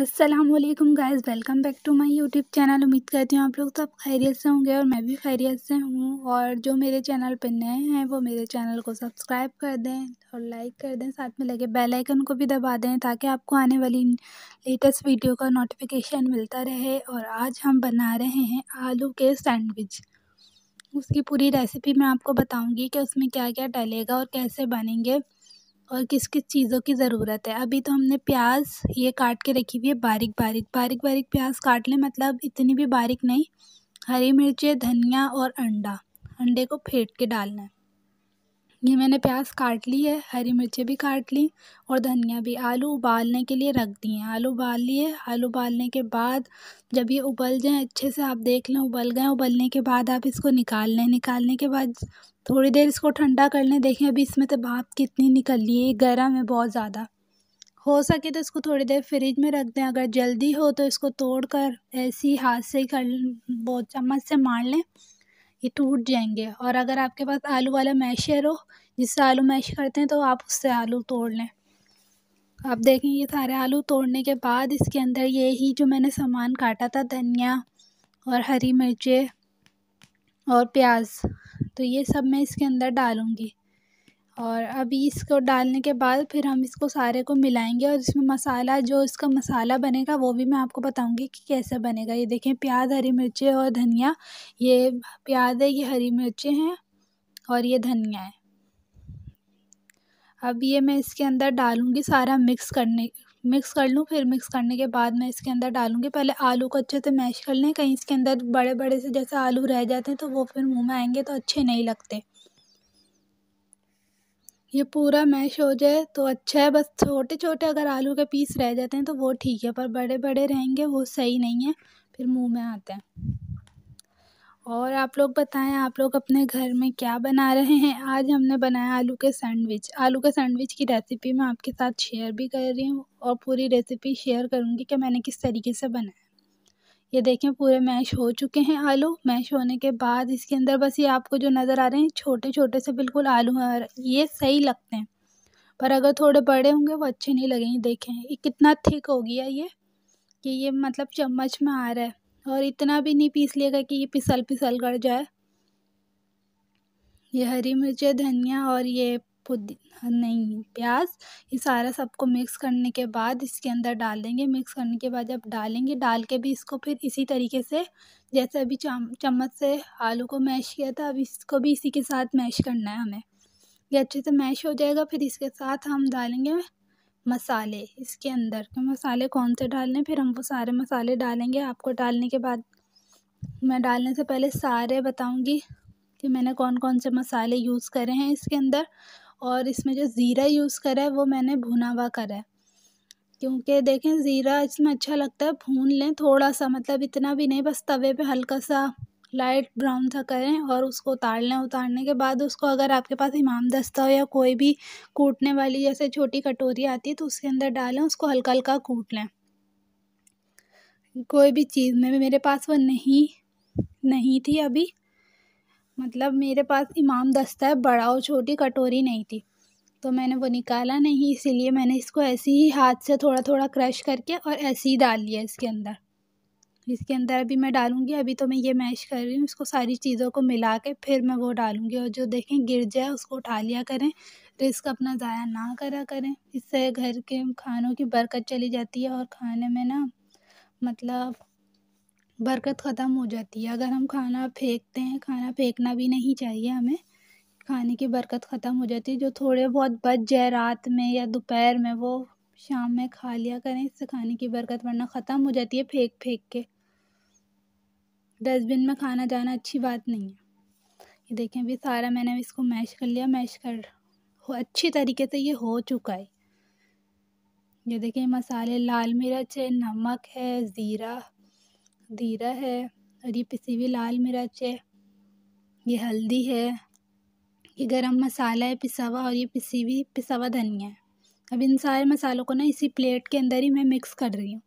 Aslam guys welcome back to my YouTube channel उम्मीद करती हूँ आप लोग सब खैरियत से होंगे और मैं भी खैरियत से हूँ और जो मेरे चैनल पर नए हैं वो मेरे चैनल को सब्सक्राइब कर दें और लाइक कर दें साथ में लगे बेल आइकन को भी दबा दें ताकि आपको आने वाली लेटेस्ट वीडियो का नोटिफिकेशन मिलता रहे और आज हम बना रहे हैं आलू के सैंडविच उसकी पूरी रेसिपी मैं आपको बताऊँगी कि उसमें क्या क्या डलेगा और कैसे बनेंगे और किस किस चीज़ों की ज़रूरत है अभी तो हमने प्याज ये काट के रखी हुई है बारीक बारीक बारीक बारीक प्याज काट लें मतलब इतनी भी बारीक नहीं हरी मिर्चें धनिया और अंडा अंडे को फेंट के डालना है ये मैंने प्याज काट ली है हरी मिर्चें भी काट ली और धनिया भी आलू उबालने के लिए रख दिए हैं आलू उबाल लिए आलू उबालने के बाद जब ये उबल जाए अच्छे से आप देख लें उबल गए उबलने के बाद आप इसको निकाल लें निकालने के बाद थोड़ी देर इसको ठंडा कर लें देखें अभी इसमें तो भाप कितनी निकल रही है ये गर्म है बहुत ज़्यादा हो सके तो इसको थोड़ी देर फ्रिज में रख दें अगर जल्दी हो तो इसको तोड़ कर ऐसे ही हाथ से ही कर बहुत चम्मच से मार लें ये टूट जाएंगे और अगर आपके पास आलू वाला मैशर हो जिससे आलू मैश करते हैं तो आप उससे आलू तोड़ लें आप देखें ये सारे आलू तोड़ने के बाद इसके अंदर ये ही जो मैंने सामान काटा था धनिया और हरी मिर्चें और प्याज तो ये सब मैं इसके अंदर डालूँगी और अभी इसको डालने के बाद फिर हम इसको सारे को मिलाएंगे और इसमें मसाला जो इसका मसाला बनेगा वो भी मैं आपको बताऊंगी कि कैसे बनेगा ये देखें प्याज हरी मिर्चें और धनिया ये प्याज है ये हरी मिर्चें हैं और ये धनिया है अब ये मैं इसके अंदर डालूँगी सारा मिक्स करने मिक्स कर लूँ फिर मिक्स करने के बाद मैं इसके अंदर डालूँगी पहले आलू को अच्छे से मैश कर लें कहीं इसके अंदर बड़े बड़े से जैसे आलू रह जाते हैं तो वो फिर मुँह में आएंगे तो अच्छे नहीं लगते ये पूरा मैश हो जाए तो अच्छा है बस छोटे छोटे अगर आलू के पीस रह जाते हैं तो वो ठीक है पर बड़े बड़े रहेंगे वो सही नहीं है फिर मुंह में आते हैं और आप लोग बताएं आप लोग अपने घर में क्या बना रहे हैं आज हमने बनाया आलू के सैंडविच आलू के सैंडविच की रेसिपी मैं आपके साथ शेयर भी कर रही हूँ और पूरी रेसिपी शेयर करूँगी कि मैंने किस तरीके से बनाया ये देखें पूरे मैश हो चुके हैं आलू मैश होने के बाद इसके अंदर बस ये आपको जो नज़र आ रहे हैं छोटे छोटे से बिल्कुल आलू हैं और ये सही लगते हैं पर अगर थोड़े बड़े होंगे वो अच्छे नहीं लगेंगे देखें ये कितना थिक हो गया ये कि ये मतलब चम्मच में आ रहा है और इतना भी नहीं पीस लेगा कि ये पिसल पिसल कर जाए ये हरी मिर्चें धनिया और ये पुदी नहीं प्याज ये सारा सबको मिक्स करने के बाद इसके अंदर डाल देंगे मिक्स करने के बाद जब डालेंगे डाल के भी इसको फिर इसी तरीके से जैसे अभी चम्मच से आलू को मैश किया था अब इसको भी इसी के साथ मैश करना है हमें ये अच्छे से मैश हो जाएगा फिर इसके साथ हम डालेंगे मसाले इसके अंदर के तो मसाले कौन से डालने फिर हम वो सारे मसाले डालेंगे आपको डालने के बाद मैं डालने से पहले सारे बताऊंगी कि मैंने कौन कौन से मसाले यूज़ करे हैं इसके अंदर और इसमें जो ज़ीरा यूज़ करा है वो मैंने भुना हुआ करा है क्योंकि देखें ज़ीरा इसमें अच्छा लगता है भून लें थोड़ा सा मतलब इतना भी नहीं बस तवे पे हल्का सा लाइट ब्राउन सा करें और उसको उतार लें उतारने के बाद उसको अगर आपके पास इमाम दस्ता हो या कोई भी कूटने वाली जैसे छोटी कटोरी आती है तो उसके अंदर डालें उसको हल्का हल्का कूट लें कोई भी चीज़ में भी मेरे पास वो नहीं नहीं थी अभी मतलब मेरे पास इमाम दस्ता है बड़ा और छोटी कटोरी नहीं थी तो मैंने वो निकाला नहीं इसीलिए मैंने इसको ऐसे ही हाथ से थोड़ा थोड़ा क्रश करके और ऐसे ही डाल लिया इसके अंदर इसके अंदर अभी मैं डालूँगी अभी तो मैं ये मैश कर रही हूँ इसको सारी चीज़ों को मिला के फिर मैं वो डालूँगी और जो देखें गिर जाए उसको उठा लिया करें रिस्क अपना ज़ाया ना करा करें इससे घर के खानों की बरकत चली जाती है और खाने में ना मतलब बरकत ख़त्म हो जाती है अगर हम खाना फेंकते हैं खाना फेंकना भी नहीं चाहिए हमें खाने की बरकत ख़त्म हो जाती है जो थोड़े बहुत बच जाए रात में या दोपहर में वो शाम में खा लिया करें इससे खाने की बरकत वरना ख़त्म हो जाती है फेंक फेंक के डस्टबिन में खाना जाना अच्छी बात नहीं है ये देखें अभी सारा मैंने इसको मैश कर लिया मैश कर अच्छी तरीके से ये हो चुका है ये देखें मसाले लाल मिर्च है नमक है ज़ीरा धीरा है और ये पिसी हुई लाल मिर्च है ये हल्दी है ये गरम मसाला है पिसा हुआ और ये पिसी हुई पिसा हुआ धनिया है अब इन सारे मसालों को ना इसी प्लेट के अंदर ही मैं मिक्स कर रही हूँ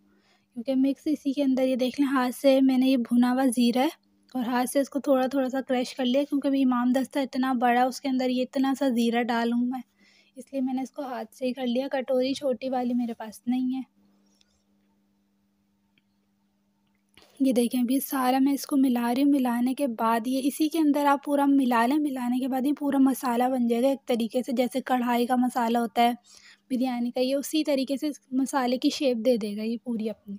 क्योंकि मिक्स इसी के अंदर ये देख लें हाथ से मैंने ये भुना हुआ ज़ीरा है और हाथ से इसको थोड़ा थोड़ा सा क्रश कर लिया क्योंकि अभी इमाम दस्ता इतना बड़ा उसके अंदर ये इतना सा ज़ीरा डालूँ मैं इसलिए मैंने इसको हाथ से ही कर लिया कटोरी छोटी वाली मेरे पास नहीं है ये देखें अभी सारा मैं इसको मिला रही हूँ मिलाने के बाद ये इसी के अंदर आप पूरा मिला लें मिलाने के बाद ये पूरा मसाला बन जाएगा एक तरीके से जैसे कढ़ाई का मसाला होता है बिरयानी का ये उसी तरीके से मसाले की शेप दे देगा ये पूरी अपनी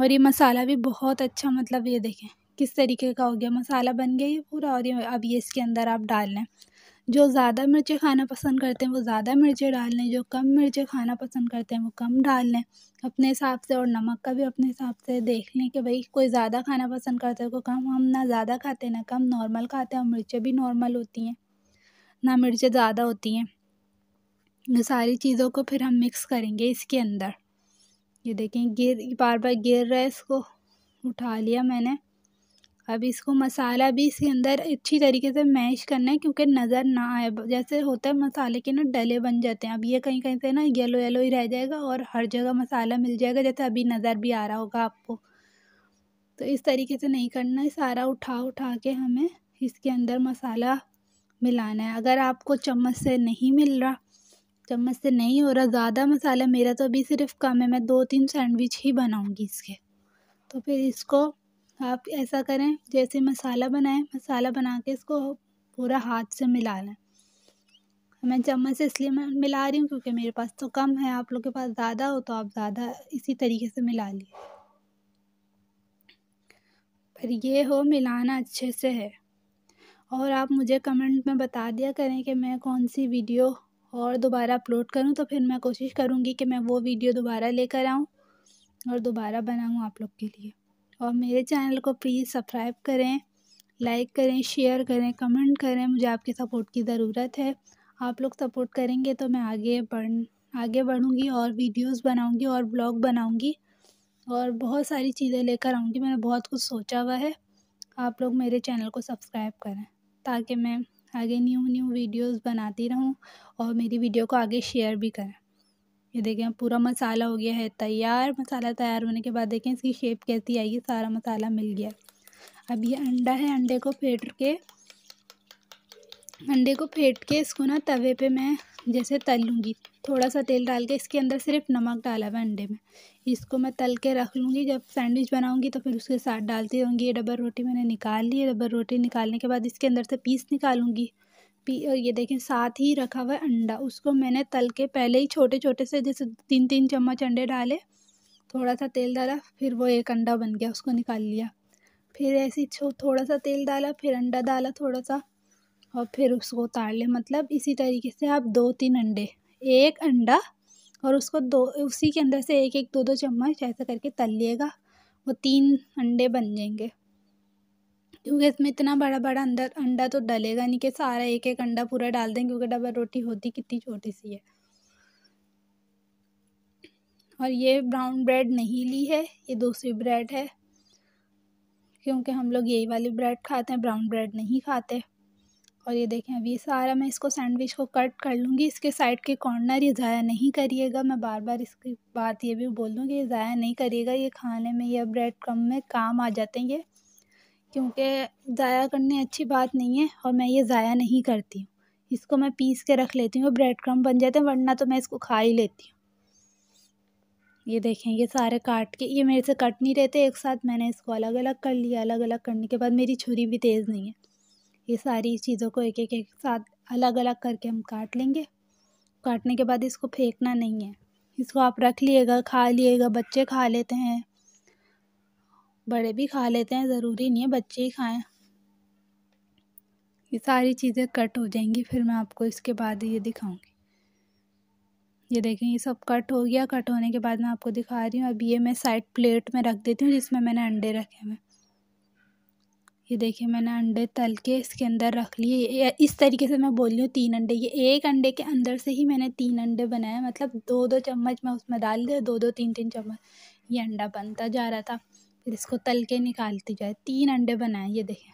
और ये मसाला भी बहुत अच्छा मतलब ये देखें किस तरीके का हो गया मसाला बन गया ये पूरा और ये अब ये इसके अंदर आप डाल लें जो ज़्यादा मिर्चें खाना पसंद करते हैं वो ज़्यादा मिर्चें डाल लें जो कम मिर्चें खाना पसंद करते हैं वो कम डाल लें अपने हिसाब से और नमक का भी अपने हिसाब से देख लें कि भाई कोई ज़्यादा खाना पसंद करता है कोई कम हम ना ज़्यादा खाते हैं ना कम नॉर्मल खाते हैं और मिर्चें भी नॉर्मल होती हैं ना मिर्चें ज़्यादा होती हैं ये सारी चीज़ों को फिर हम मिक्स करेंगे इसके अंदर ये देखें गिर बार बार गिर रहा है इसको उठा लिया मैंने अब इसको मसाला भी इसके अंदर अच्छी तरीके से मैश करना है क्योंकि नज़र ना आए जैसे होता है मसाले के ना डले बन जाते हैं अब ये कहीं कहीं से ना येलो येलो ही रह जाएगा और हर जगह मसाला मिल जाएगा जैसे अभी नज़र भी आ रहा होगा आपको तो इस तरीके से नहीं करना है सारा उठा उठा के हमें इसके अंदर मसाला मिलाना है अगर आपको चम्मच से नहीं मिल रहा चम्मच से नहीं हो रहा ज़्यादा मसाला मेरा तो अभी सिर्फ कम है मैं दो तीन सैंडविच ही बनाऊँगी इसके तो फिर इसको आप ऐसा करें जैसे मसाला बनाएं मसाला बना के इसको पूरा हाथ से मिला लें मैं चम्मच से इसलिए मैं मिला रही हूँ क्योंकि मेरे पास तो कम है आप लोग के पास ज़्यादा हो तो आप ज़्यादा इसी तरीके से मिला लिए पर ये हो मिलाना अच्छे से है और आप मुझे कमेंट में बता दिया करें कि मैं कौन सी वीडियो और दोबारा अपलोड करूँ तो फिर मैं कोशिश करूँगी कि मैं वो वीडियो दोबारा लेकर आऊँ और दोबारा बनाऊँ आप लोग के लिए और मेरे चैनल को प्लीज़ सब्सक्राइब करें लाइक करें शेयर करें कमेंट करें मुझे आपके सपोर्ट की ज़रूरत है आप लोग सपोर्ट करेंगे तो मैं आगे बढ़ आगे बढ़ूँगी और वीडियोस बनाऊँगी और ब्लॉग बनाऊँगी और बहुत सारी चीज़ें लेकर आऊँगी मैंने बहुत कुछ सोचा हुआ है आप लोग मेरे चैनल को सब्सक्राइब करें ताकि मैं आगे न्यू न्यू वीडियोज़ बनाती रहूँ और मेरी वीडियो को आगे शेयर भी करें ये देखें पूरा मसाला हो गया है तैयार मसाला तैयार होने के बाद देखें इसकी शेप कैसी आएगी सारा मसाला मिल गया अब ये अंडा है अंडे को फेंट के अंडे को फेंट के इसको ना तवे पे मैं जैसे तल लूँगी थोड़ा सा तेल डाल के इसके अंदर सिर्फ नमक डाला हुआ अंडे में इसको मैं तल के रख लूँगी जब सैंडविच बनाऊँगी तो फिर उसके साथ डालती रहूँगी ये डबल रोटी मैंने निकाल ली है डबल रोटी निकालने के बाद इसके अंदर से पीस निकालूँगी ये देखें साथ ही रखा हुआ अंडा उसको मैंने तल के पहले ही छोटे छोटे से जैसे तीन तीन चम्मच अंडे डाले थोड़ा सा तेल डाला फिर वो एक अंडा बन गया उसको निकाल लिया फिर ऐसे थोड़ा सा तेल डाला फिर अंडा डाला थोड़ा सा और फिर उसको उतार लें मतलब इसी तरीके से आप दो तीन अंडे एक अंडा और उसको दो उसी के अंदर से एक एक दो दो चम्मच ऐसा करके तल लिएगा वो तीन अंडे बन जाएंगे क्योंकि इसमें इतना बड़ा बड़ा अंडा अंडा तो डलेगा नहीं कि सारा एक एक अंडा पूरा डाल दें क्योंकि डबल रोटी होती कितनी छोटी सी है और ये ब्राउन ब्रेड नहीं ली है ये दूसरी ब्रेड है क्योंकि हम लोग यही वाली ब्रेड खाते हैं ब्राउन ब्रेड नहीं खाते और ये देखें अभी सारा मैं इसको सैंडविच को कट कर लूँगी इसके साइड के कॉर्नर ये ज़ाया नहीं करिएगा मैं बार बार इसकी बात ये भी बोल दूँ कि ये ज़ाया नहीं करिएगा ये खाने में या ब्रेड क्रम में काम आ जाते हैं ये क्योंकि ज़ाया करने अच्छी बात नहीं है और मैं ये ज़ाया नहीं करती हूँ इसको मैं पीस के रख लेती हूँ ब्रेड क्रम बन जाते हैं वरना तो मैं इसको खा ही लेती हूँ ये देखें ये सारे काट के ये मेरे से कट नहीं रहते एक साथ मैंने इसको अलग अलग कर लिया अलग अलग करने के बाद मेरी छुरी भी तेज़ नहीं है ये सारी चीज़ों को एक एक एक साथ अलग अलग करके हम काट लेंगे काटने के बाद इसको फेंकना नहीं है इसको आप रख लिएगा खा लिएगा बच्चे खा लेते हैं बड़े भी खा लेते हैं ज़रूरी नहीं है बच्चे ही खाएं ये सारी चीज़ें कट हो जाएंगी फिर मैं आपको इसके बाद ये दिखाऊंगी ये देखें ये सब कट हो गया कट होने के बाद मैं आपको दिखा रही हूँ अब ये मैं साइड प्लेट में रख देती हूँ जिसमें मैंने अंडे रखे हुए ये देखिए मैंने अंडे तल के इसके अंदर रख लिए इस तरीके से मैं बोल रही हूँ तीन अंडे ये एक अंडे के अंदर से ही मैंने तीन अंडे बनाए मतलब दो दो चम्मच मैं उसमें डाल दिया दो दो तीन तीन चम्मच ये अंडा बनता जा रहा था फिर इसको तल के निकालती जाए तीन अंडे बनाए ये देखें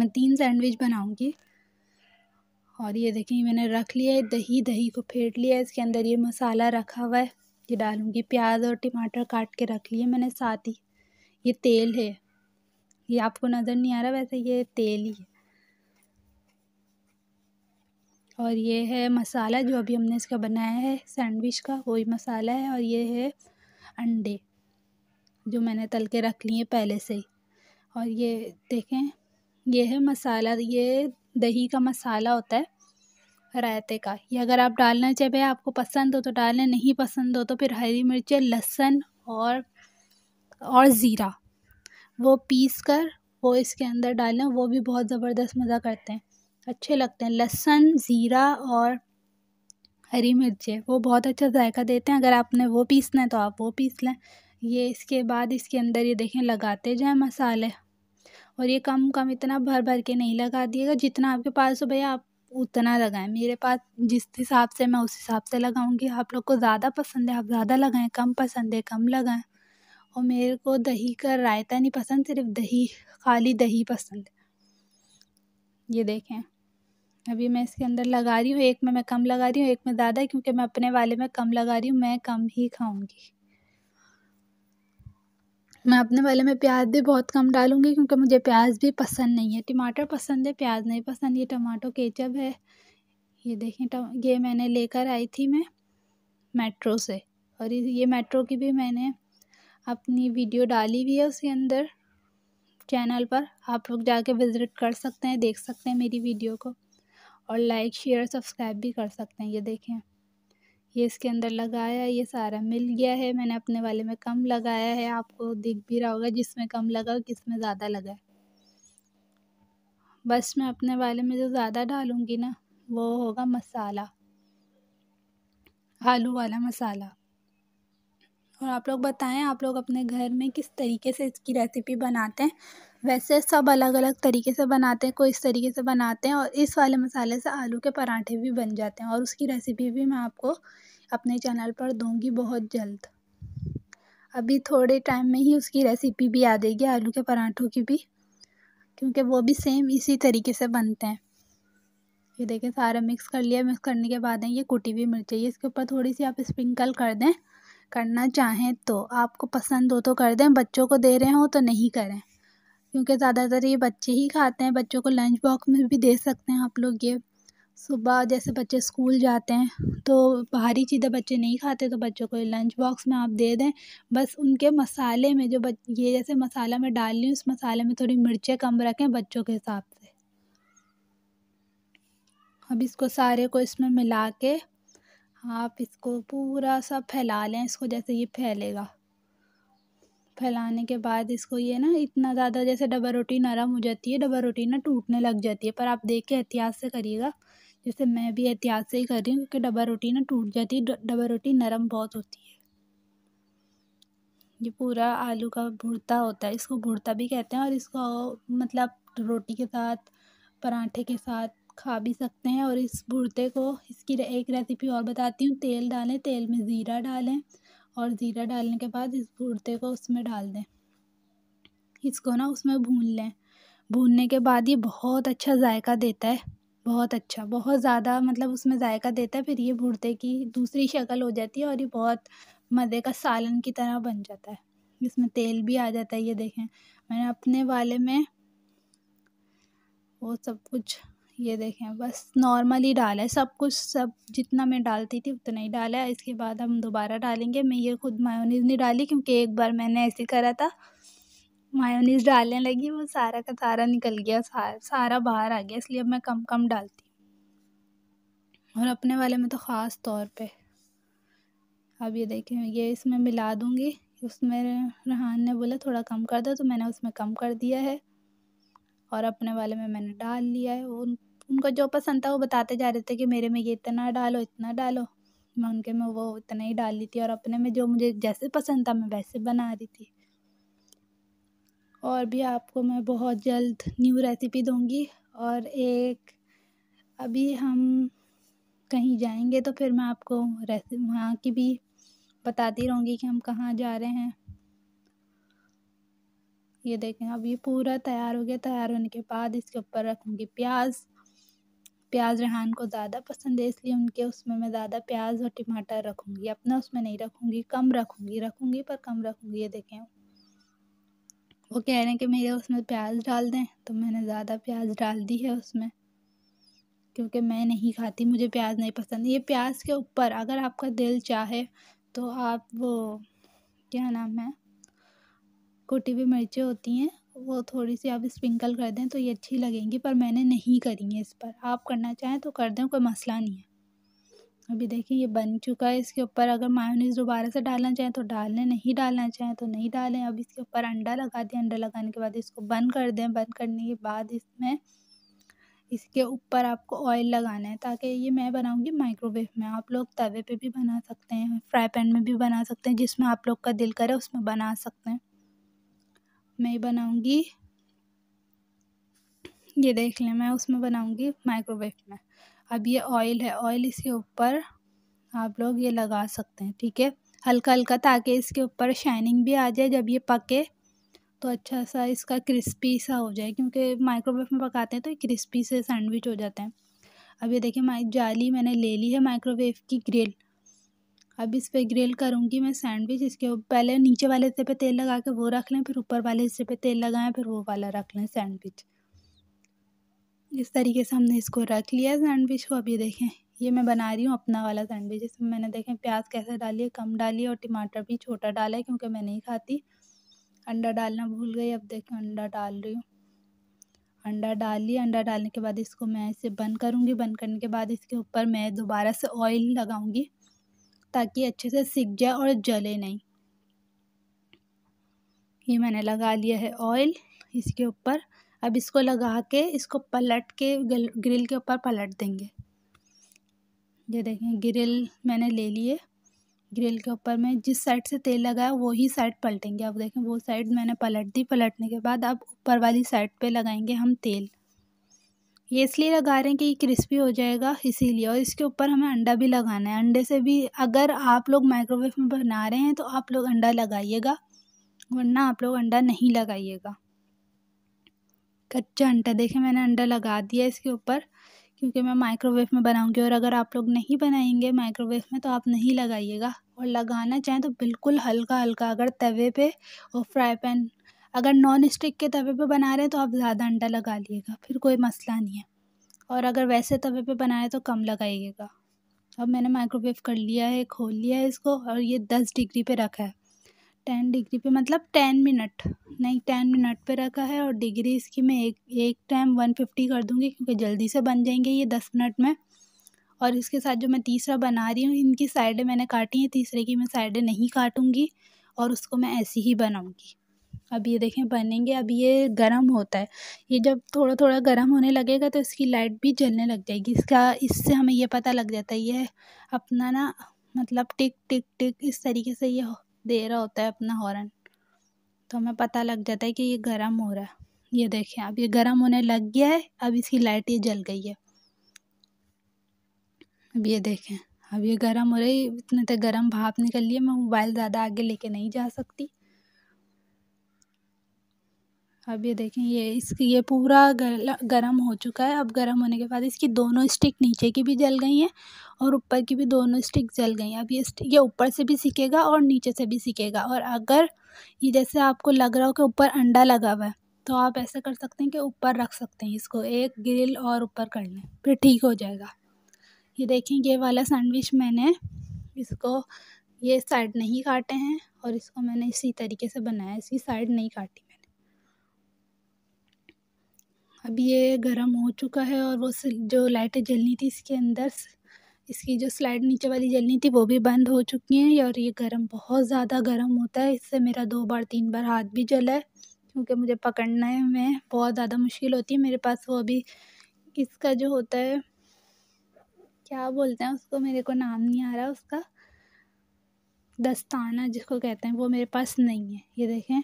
मैं तीन सैंडविच बनाऊंगी और ये देखिए मैंने रख लिया है दही दही को फेंट लिया है इसके अंदर ये मसाला रखा हुआ है ये डालूँगी प्याज और टमाटर काट के रख लिए मैंने साथ ही ये तेल है ये आपको नज़र नहीं आ रहा वैसे ये तेल ही है और ये है मसाला जो अभी हमने इसका बनाया है सैंडविच का वही मसाला है और ये है अंडे जो मैंने तल के रख लिए पहले से ही और ये देखें ये है मसाला ये दही का मसाला होता है रायते का ये अगर आप डालना चाहे आपको पसंद हो तो डालें नहीं पसंद हो तो फिर हरी मिर्चें लहसुन और और ज़ीरा वो पीस कर वो इसके अंदर डालें वो भी बहुत ज़बरदस्त मज़ा करते हैं अच्छे लगते हैं लहसुन ज़ीरा और हरी मिर्चें वो बहुत अच्छा जायका देते हैं अगर आपने वो पीसना है तो आप वो पीस लें ये इसके बाद इसके अंदर ये देखें लगाते जाएँ मसाले और ये कम कम इतना भर भर के नहीं लगा दिएगा जितना आपके पास हो भैया आप उतना लगाएं मेरे पास जिस हिसाब से मैं उस हिसाब से लगाऊंगी आप लोग को ज़्यादा पसंद है आप ज़्यादा लगाएं कम पसंद है कम लगाएं और मेरे को दही का रायता नहीं पसंद सिर्फ दही खाली दही पसंद ये देखें अभी मैं इसके अंदर लगा रही हूँ एक में मैं कम लगा रही हूँ एक में ज़्यादा क्योंकि मैं अपने वाले में कम लगा रही हूँ मैं कम ही खाऊँगी मैं अपने वाले में प्याज भी बहुत कम डालूँगी क्योंकि मुझे प्याज भी पसंद नहीं है टमाटर पसंद है प्याज नहीं पसंद ये टमाटो केचप है ये देखें ये मैंने लेकर आई थी मैं मेट्रो से और ये मेट्रो की भी मैंने अपनी वीडियो डाली हुई है उसके अंदर चैनल पर आप लोग जाके विज़िट कर सकते हैं देख सकते हैं मेरी वीडियो को और लाइक शेयर सब्सक्राइब भी कर सकते हैं ये देखें ये इसके अंदर लगाया ये सारा मिल गया है मैंने अपने वाले में कम लगाया है आपको दिख भी रहा होगा जिसमें कम लगा किस में ज़्यादा लगा बस मैं अपने वाले में जो ज़्यादा डालूँगी ना वो होगा मसाला आलू वाला मसाला और आप लोग बताएं आप लोग अपने घर में किस तरीके से इसकी रेसिपी बनाते हैं वैसे सब अलग अलग तरीके से बनाते हैं कोई इस तरीके से बनाते हैं और इस वाले मसाले से आलू के पराठे भी बन जाते हैं और उसकी रेसिपी भी मैं आपको अपने चैनल पर दूंगी बहुत जल्द अभी थोड़े टाइम में ही उसकी रेसिपी भी आ जाएगी आलू के पराठों की भी क्योंकि वो भी सेम इसी तरीके से बनते हैं ये देखें सारा मिक्स कर लिया मिक्स करने के बाद ये कुटी हुई मिर्च है इसके ऊपर थोड़ी सी आप स्प्रिंकल कर दें करना चाहें तो आपको पसंद हो तो कर दें बच्चों को दे रहे हो तो नहीं करें क्योंकि ज़्यादातर ये बच्चे ही खाते हैं बच्चों को लंच बॉक्स में भी दे सकते हैं आप लोग ये सुबह जैसे बच्चे स्कूल जाते हैं तो बाहरी चीज़ें बच्चे नहीं खाते तो बच्चों को लंच बॉक्स में आप दे दें बस उनके मसाले में जो बच ये जैसे मसाला मैं डाल ली उस मसाले में थोड़ी मिर्चें कम रखें बच्चों के हिसाब से अब इसको सारे को इसमें मिला के आप इसको पूरा सा फैला लें इसको जैसे ये फैलेगा फैलाने के बाद इसको ये ना इतना ज़्यादा जैसे डबल रोटी नरम हो जाती है डबल रोटी ना टूटने लग जाती है पर आप देख के एहतियात से करिएगा जैसे मैं भी एहतियात से ही कर रही हूँ क्योंकि डबल रोटी ना टूट जाती है डबल रोटी नरम बहुत होती है ये पूरा आलू का भुरता होता है इसको भुरता भी कहते हैं और इसको मतलब रोटी के साथ पराठे के साथ खा भी सकते हैं और इस भुरते को इसकी एक रेसिपी और बताती हूँ तेल डालें तेल में ज़ीरा डालें और ज़ीरा डालने के बाद इस भूरते को उसमें डाल दें इसको ना उसमें भून लें भूनने के बाद ये बहुत अच्छा जायका देता है बहुत अच्छा बहुत ज़्यादा मतलब उसमें जायका देता है फिर ये भूरते की दूसरी शक्ल हो जाती है और ये बहुत मज़े का सालन की तरह बन जाता है इसमें तेल भी आ जाता है ये देखें मैंने अपने वाले में वो सब कुछ ये देखें बस नॉर्मली डाला है सब कुछ सब जितना मैं डालती थी उतना ही डाला है इसके बाद हम दोबारा डालेंगे मैं ये खुद मायोनीज़ नहीं डाली क्योंकि एक बार मैंने ऐसे करा था मायोनीज़ डालने लगी वो सारा का सारा निकल गया सारा सारा बाहर आ गया इसलिए अब मैं कम कम डालती और अपने वाले में तो ख़ास तौर पर अब ये देखें ये इसमें मिला दूँगी उसमें रहान ने बोला थोड़ा कम कर दो तो मैंने उसमें कम कर दिया है और अपने वाले में मैंने डाल लिया है उन उनको जो पसंद था वो बताते जा रहे थे कि मेरे में ये इतना डालो इतना डालो मैं उनके में वो इतना ही डाल रही थी और अपने में जो मुझे जैसे पसंद था मैं वैसे बना रही थी और भी आपको मैं बहुत जल्द न्यू रेसिपी दूंगी और एक अभी हम कहीं जाएंगे तो फिर मैं आपको रेसिपी वहाँ की भी बताती रहूँगी कि हम कहाँ जा रहे हैं ये देखें अब ये पूरा तैयार हो गया तैयार होने के बाद इसके ऊपर रखूँगी प्याज प्याज रेहान को ज़्यादा पसंद है इसलिए उनके उसमें मैं ज़्यादा प्याज और टमाटर रखूँगी अपना उसमें नहीं रखूँगी कम रखूँगी रखूँगी पर कम रखूँगी ये देखें वो कह रहे हैं कि मेरे उसमें प्याज डाल दें तो मैंने ज़्यादा प्याज डाल दी है उसमें क्योंकि मैं नहीं खाती मुझे प्याज नहीं पसंद ये प्याज के ऊपर अगर आपका दिल चाहे तो आप वो क्या नाम है कोटी हुई मिर्चें होती हैं वो थोड़ी सी आप स्प्रिंकल कर दें तो ये अच्छी लगेंगी पर मैंने नहीं करी है इस पर आप करना चाहें तो कर दें कोई मसला नहीं है अभी देखिए ये बन चुका है इसके ऊपर अगर मायोनीस दोबारा से डालना चाहें तो डाल लें नहीं डालना चाहें तो नहीं डालें अब इसके ऊपर अंडा लगा दें अंडा लगाने के बाद इसको बंद कर दें बंद करने के बाद इसमें इसके ऊपर आपको ऑयल लगाना है ताकि ये मैं बनाऊंगी माइक्रोवेव में आप लोग तवे पे भी बना सकते हैं फ्राई पैन में भी बना सकते हैं जिसमें आप लोग का दिल करे उसमें बना सकते हैं मैं बनाऊँगी ये देख लें मैं उसमें बनाऊँगी माइक्रोवेव में अब ये ऑयल है ऑयल इसके ऊपर आप लोग ये लगा सकते हैं ठीक है हल्का हल्का ताकि इसके ऊपर शाइनिंग भी आ जाए जब ये पके तो अच्छा सा इसका क्रिस्पी सा हो जाए क्योंकि माइक्रोवेव में पकाते हैं तो क्रिस्पी से सैंडविच हो जाते हैं अब ये देखिए माइक जाली मैंने ले ली है माइक्रोवेव की ग्रिल अब इस पर ग्रिल करूँगी मैं सैंडविच इसके पहले नीचे वाले हिस्से पे तेल लगा के वो रख लें फिर ऊपर वाले हिस्से पे तेल लगाएं फिर वो वाला रख लें सैंडविच इस तरीके से हमने इसको रख लिया सैंडविच को अभी देखें ये मैं बना रही हूँ अपना वाला सैंडविच इसमें मैंने देखें प्याज कैसे डाली है कम डाली है और टमाटर भी छोटा डाला है क्योंकि मैं नहीं खाती अंडा डालना भूल गई अब देखें अंडा डाल रही हूँ अंडा डाल लिया अंडा डालने के बाद इसको मैं इसे बंद करूँगी बंद करने के बाद इसके ऊपर मैं दोबारा से ऑयल लगाऊँगी ताकि अच्छे से सिक जाए और जले नहीं ये मैंने लगा लिया है ऑयल इसके ऊपर अब इसको लगा के इसको पलट के ग्रिल के ऊपर पलट देंगे ये देखें ग्रिल मैंने ले लिए ग्रिल के ऊपर मैं जिस साइड से तेल लगाया वो ही साइड पलटेंगे अब देखें वो साइड मैंने पलट दी पलटने के बाद अब ऊपर वाली साइड पे लगाएंगे हम तेल ये इसलिए लगा रहे हैं कि ये क्रिस्पी हो जाएगा इसीलिए और इसके ऊपर हमें अंडा भी लगाना है अंडे से भी अगर आप लोग माइक्रोवेव में बना रहे हैं तो आप लोग अंडा लगाइएगा वरना आप लोग अंडा नहीं लगाइएगा कच्चा अंडा देखिए मैंने अंडा लगा दिया इसके ऊपर क्योंकि मैं माइक्रोवेव में बनाऊंगी और अगर आप लोग नहीं बनाएंगे माइक्रोवेव में तो आप नहीं लगाइएगा और लगाना चाहें तो बिल्कुल हल्का हल्का अगर तवे पे और फ्राई पैन अगर नॉन स्टिक के तवे पे बना रहे हैं तो आप ज़्यादा अंडा लगा लिएगा फिर कोई मसला नहीं है और अगर वैसे तवे पे बनाए तो कम लगाइएगा अब मैंने माइक्रोवेव कर लिया है खोल लिया है इसको और ये दस डिग्री पे रखा है टेन डिग्री पे मतलब टेन मिनट नहीं टेन मिनट पे रखा है और डिग्री इसकी मैं एक एक टाइम वन फिफ्टी कर दूँगी क्योंकि जल्दी से बन जाएंगे ये दस मिनट में और इसके साथ जो मैं तीसरा बना रही हूँ इनकी साइडें मैंने काटी हैं तीसरे की मैं साइडें नहीं काटूँगी और उसको मैं ऐसी ही बनाऊँगी अब ये देखें बनेंगे अब ये गर्म होता है ये जब थोड़ा थोड़ा गर्म होने लगेगा तो इसकी लाइट भी जलने लग जाएगी इसका इससे हमें ये पता लग जाता है ये अपना ना मतलब टिक टिक टिक इस तरीके से ये दे रहा होता है अपना हॉर्न तो हमें पता लग जाता है कि ये गर्म हो रहा है ये देखें अब ये गर्म होने लग गया है अब इसकी लाइट ये जल गई है अब ये देखें अब ये गर्म हो रही इतने तक गर्म भाप निकल लिए मैं मोबाइल ज़्यादा आगे लेके नहीं जा सकती अब ये देखें ये इसकी ये पूरा गर्म हो चुका है अब गर्म होने के बाद इसकी दोनों स्टिक नीचे की भी जल गई हैं और ऊपर की भी दोनों स्टिक जल गई हैं अब ये ये ऊपर से भी सिकेगा और नीचे से भी सिकेगा और अगर ये जैसे आपको लग रहा हो कि ऊपर अंडा लगा हुआ है तो आप ऐसा कर सकते हैं कि ऊपर रख सकते हैं इसको एक ग्रिल और ऊपर कर लें फिर ठीक हो जाएगा ये देखें ये वाला सैंडविच मैंने इसको ये साइड नहीं काटे हैं और इसको मैंने इसी तरीके से बनाया इसकी साइड नहीं काटी अब ये गर्म हो चुका है और वो जो लाइटें जलनी थी इसके अंदर इसकी जो स्लाइड नीचे वाली जलनी थी वो भी बंद हो चुकी हैं और ये गर्म बहुत ज़्यादा गर्म होता है इससे मेरा दो बार तीन बार हाथ भी जला है क्योंकि मुझे पकड़ना है मैं बहुत ज़्यादा मुश्किल होती है मेरे पास वो अभी इसका जो होता है क्या बोलते हैं उसको मेरे को नाम नहीं आ रहा उसका दस्ताना जिसको कहते हैं वो मेरे पास नहीं है ये देखें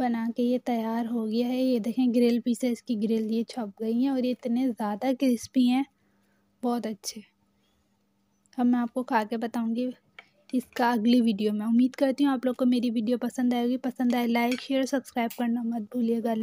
बना के ये तैयार हो गया है ये देखें ग्रिल पीसेस की ग्रिल ये छप गई हैं और ये इतने ज़्यादा क्रिस्पी हैं बहुत अच्छे अब मैं आपको खा के बताऊँगी इसका अगली वीडियो में उम्मीद करती हूँ आप लोग को मेरी वीडियो पसंद आएगी पसंद आए लाइक शेयर सब्सक्राइब करना मत भूलिएगा